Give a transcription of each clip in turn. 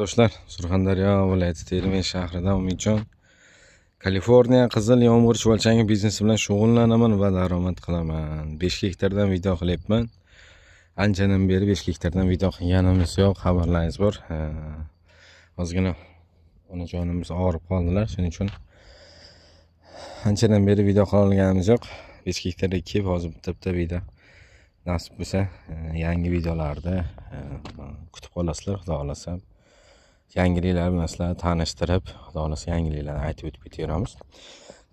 Do'stlar, Surxondaryo viloyati Termiz shahridan Umidjon Kaliforniya qizil yomg'ir chuvalchangi biznesi bilan shug'ullanaman va daromad qilaman. 5 gektardan video qilyapman. Anchadan beri 5 gektardan video qilganimiz yo'q, xabarlaringiz bor. Ozgina onajonimiz og'rib qoldilar, shuning uchun anchadan beri video qila yo'q. 5 gektarga kelib hozir bitta-bitta video nasib bo'lsa, e, yangi videolarda e, kutib qolasizlar, xudo xolasin. yangiliklar bilan sizlarni tanishtirib xudo xohlasa yangiliklarni aytib o'tib ketaveramiz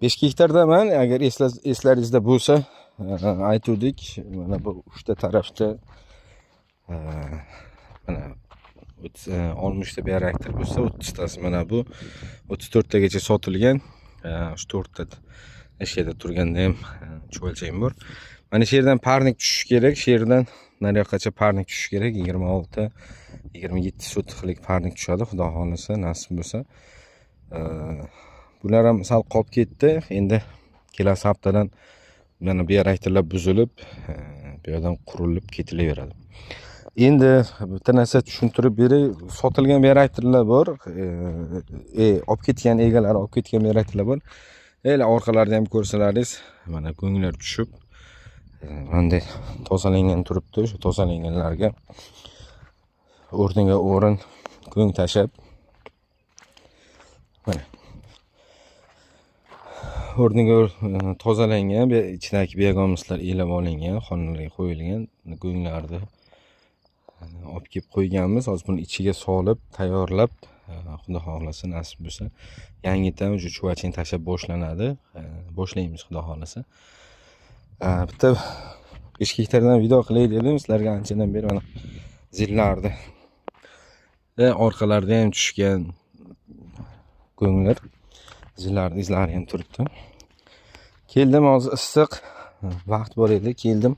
besh gektardaman agar eslaringizda bo'lsa e, aytuvdik mana bu uchta tarafda e, mana e, oltmishta bearaktor bo'lsa o'ttiztasi mana bu o'ttiz to'rttagacha sotilgan shu to'rtta o'sha yerda turganda ham cho'lchang bor mana shu yerdan parnik tushishi kerak shu yerdan naryoqqacha parnik tushishi kerak yigirma olti yigirma yetti sotixlik parnik tushadi xudo xohlasa nasib bo'lsa bular ham sal qolib ketdi endi kelasi haftadan mana bu yer aytilab buzilib bu yerdan qurilib ketilaveradi endi bitta narsa tushuntirib beray sotilgan beraktorlar bor e, olib ketgan egalari olib ketgan beraktorlar bor ela orqalarida ham ko'rsalaringiz mana ko'ngillar tushib bunday tozalangan turibdi o'sha tozalanganlarga o'rniga o'rin ko'ng tashlab mana o'rniga e, tozalangan ichidagi begomislar elab olingan xonalarga qo'yilgan go'nglarni e, olib kelib qo'yganmiz hozir buni ichiga solib tayyorlab e, xudo xohlasa nasib bo'lsa yangitdan уже chuvachin tashlab boshlanadi boshlaymiz xudo xohlasa bitta bishkeklardan video qilay dedim sizlarga anchadan beri mana zillarni E, orqalarda ham tushgan ko'nglar izlari izlari ham turibdi keldim hozir issiq vaqt bor edi keldim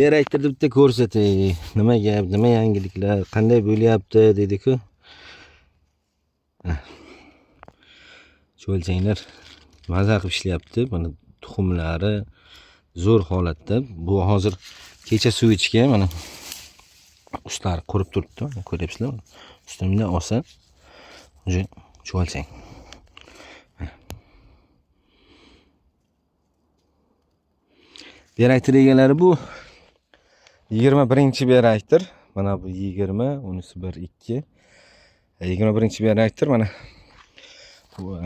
beraytirdi bitta ko'rsatay nima gap nima yangiliklar qanday bo'lyapti dediku ah. cho'lchanglar maza qilib ishlayapti mana tuxumlari zo'r holatda bu hozir kecha suv ichgan mana ustlari qurib turibdi ko'ryapsizlarmi üstümde olsa önce çuval çek. Direktör egeleri bu 21. direktör. Bana bu 20, 1 2. 21. direktör bana bu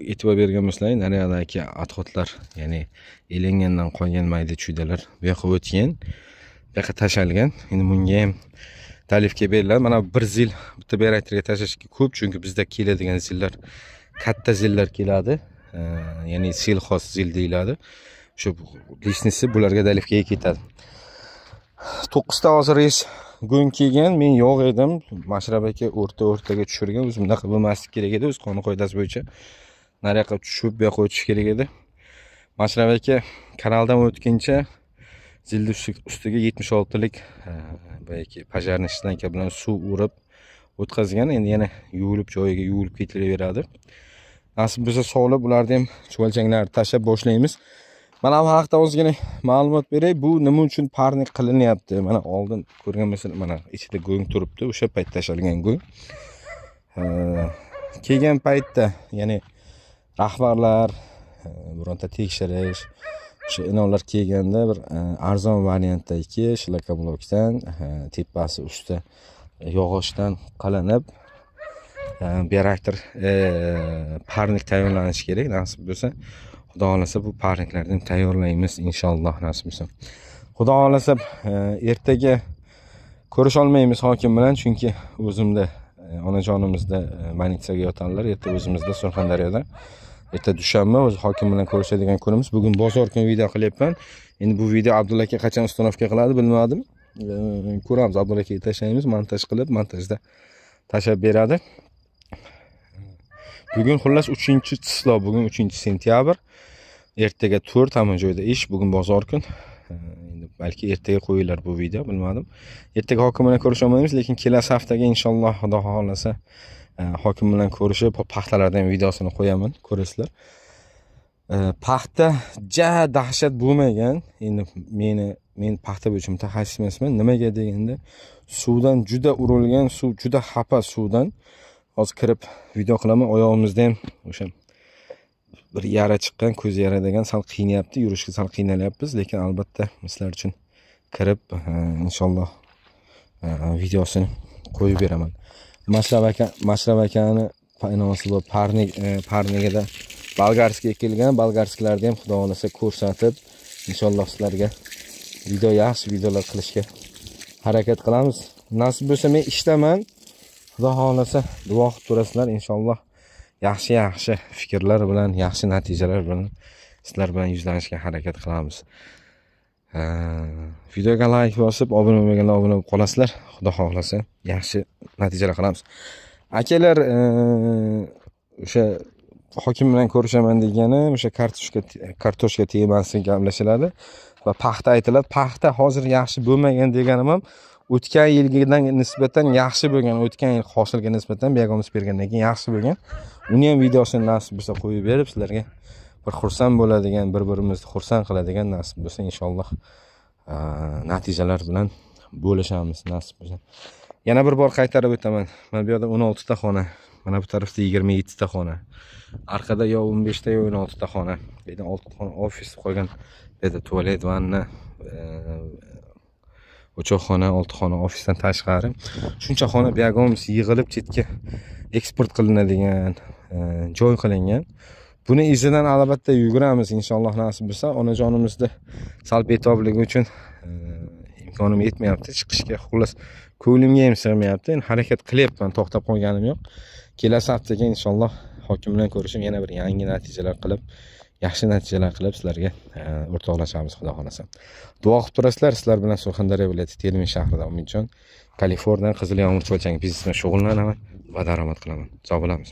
İtibar e, bergemizle nereye da ki atkotlar yani elengenden koyan maydı çüydeler ve kuvvet yiyen ve taş algen. Şimdi bunu taklifga beriladi mana bir zil bitta beraytrga tashlashga ko'p chunki bizda keladigan zillar katta zillar keladi ya'ni sil xos zil deyiladi shu личныйsi bularga dalifgaga ketadi to'qqizta hozir reys gun kelgan men yo'q edim mashrab aka o'rta o'rtaga tushirgan o'zi bunaqa bo'lmasligi kerak edi o'z qonun qoidasi bo'yicha nariyoqqa tushib bu yoqqa o'tish kerak edi mashrab aka kanaldan o'tguncha zilni ustiga yetmish oltilik boyagi пожарный shlanka bilan suv urib o'tkazgan endi yana yuvilib joyiga yuvilib ketilaveradi nasib bo'lsa solib ularni ham chuvalchanglarni tashlab boshlaymiz mana bu haqida ozgina ma'lumot beray bu nima uchun parnik qilinyapti mana oldin ko'rgan bo'lsanglar mana ichida go'ng turibdi o'sha payt tashlangan go'ng kelgan paytda ya'ni rahbarlar bironta tekshirish o'sha inovlar kelganda bir e, arzon variantdagi shlokoblokdan e, tepasi uchta e, yog'ochdan qilinib beraktor parnik tayyorlanishi kerak nasib bo'lsa xudo xohlasa bu parniklardan tayyorlaymiz inshaalloh nasib bo'lsa xudo xohlasa ertaga ko'risha olmaymiz hokim bilan chunki o'zimda onajonimizda больницаga yotadilar erta o'zimizda surxondaryoda erta dushanba o'zi hokim bilan ko'rishadigan kunimiz bugun bozor kuni video qilyapman endi bu video abdulla aka qachon установка qiladi bilmadim ko'ramiz abdulla akaga tashlaymiz montaj qilib montajda tashlab beradi bugun xullas uchinchi tislo bugun uchinchi sentyabr ertaga to'rt hamma joyda ish bugun bozor kun endi balki ertaga qo'yilar bu video bilmadim ertaga hokim bilan ko'risha olmaymiz lekin kelasi haftaga inshaalloh xudo xohlasa E, hokim bilan ko'rishib paxtalarni ham videosini qo'yaman ko'rasizlar e, paxta ja dahshat bo'lmagan endi meni men paxta bo'yicha mutaxassis emasman nimaga deganda suvdan juda urilgan suv juda xafa suvdan hozir kirib video qilaman oyog'imizda ham o'sha bir yara chiqqan ko'z yara degan sal qiynayapti yurishga sal qiynalyapmiz lekin albatta sizlar uchun kirib e, inshaalloh videosini qo'yib beraman mashrab aka mashrab akani nimasi bor parnik e, parnigida bolgarskiga kelgan bolgarsklarni ham xudo xohlasa ko'rsatib inshaalloh sizlarga video yaxshi videolar qilishga harakat qilamiz nasib bo'lsa men ishdaman xudo xohlasa duo qilib turasizlar inshaalloh yaxshi yaxshi fikrlar bilan yaxshi natijalar bilan sizlar bilan yuzlanishga harakat qilamiz e, videoga layk bosib obuna bo'lmaganlar obuna bo'lib qolasizlar xudo xohlasa yaxshi natijalar qilamiz akalar e, o'sha hokim bilan ko'rishaman degani o'sha kartoshka kartoshka tegmasin gaplashiladi va paxta aytiladi paxta hozir yaxshi bo'lmagan deganim ham o'tgan yilgidan nisbatan yaxshi bo'lgan o'tgan yil hosilga nisbatan begomiz bergandan keyin yaxshi bo'lgan uni ham videosini nasib bo'lsa qo'yib berib sizlarga bir xursand bo'ladigan bir birimizni xursand qiladigan nasib bo'lsa inshaalloh e, natijalar bilan bo'lishamiz nasib bo'lsa yana bir bor qaytarib o'taman mana bu yoqda o'n oltita xona mana bu tarafda yigirma yettita xona orqada yo o'n beshta yo o'n oltita xona bu yerda oltita xona ofis qolgan bu yerda tualet vanna e, o'choqxona xona ofisdan tashqari shuncha xona buyogomisi yig'ilib chetga eksport qilinadigan e, joy qilingan buni izidan albatta yuguramiz inshaalloh nasib bo'lsa onajonimizni salb etobligi uchun e, imkonim yetmayapti chiqishga xullas ko'nglimga ham sig'mayapti endi harakat qilyapman to'xtab qolganim yo'q kelasi haftaga inshaalloh hokim bilan ko'rishib yana bir yangi natijalar qilib yaxshi natijalar qilib sizlarga e, o'rtoqlashamiz xudo xohlasa duo qilib turasizlar sizlar bilan surxondaryo viloyati termiz shahrida umidjon kaliforniya qizil cho'lchang biznes bilan shug'ullanaman va daromad qilaman sog' bo'lamiz